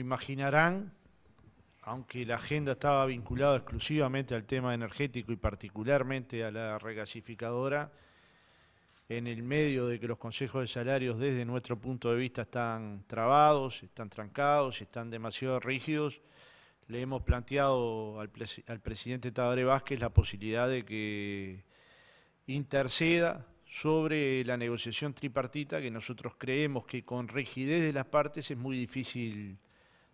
imaginarán, aunque la agenda estaba vinculada exclusivamente al tema energético y particularmente a la regasificadora, en el medio de que los consejos de salarios desde nuestro punto de vista están trabados, están trancados, están demasiado rígidos, le hemos planteado al, presidente Tabaré Vázquez la posibilidad de que interceda sobre la negociación tripartita que nosotros creemos que con rigidez de las partes es muy difícil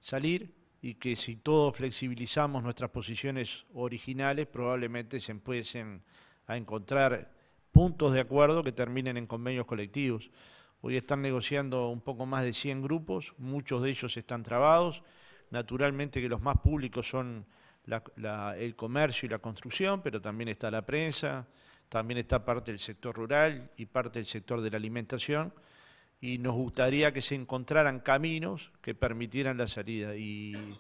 salir y que si todos flexibilizamos nuestras posiciones originales, probablemente se empiecen a encontrar puntos de acuerdo que terminen en convenios colectivos. Hoy están negociando un poco más de 100 grupos, muchos de ellos están trabados, naturalmente que los más públicos son el comercio y la construcción, pero también está la prensa, también está parte del sector rural y parte del sector de la alimentación y nos gustaría que se encontraran caminos que permitieran la salida. Y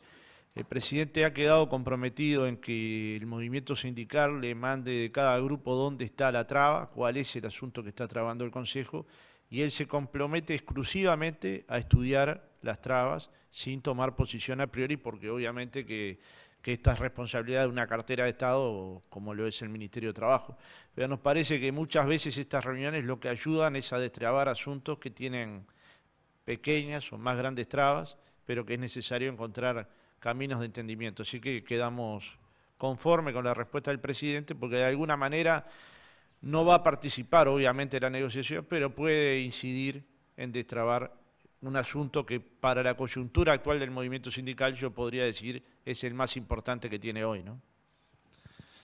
el presidente ha quedado comprometido en que el movimiento sindical le mande de cada grupo dónde está la traba, cuál es el asunto que está trabando el Consejo y él se compromete exclusivamente a estudiar las trabas sin tomar posición a priori, porque obviamente que, esta es responsabilidad de una cartera de Estado como lo es el Ministerio de Trabajo. Pero nos parece que muchas veces estas reuniones lo que ayudan es a destrabar asuntos que tienen pequeñas o más grandes trabas, pero que es necesario encontrar caminos de entendimiento. Así que quedamos conforme con la respuesta del presidente, porque de alguna manera no va a participar, obviamente, en la negociación, pero puede incidir en destrabar un asunto que para la coyuntura actual del movimiento sindical yo podría decir es el más importante que tiene hoy,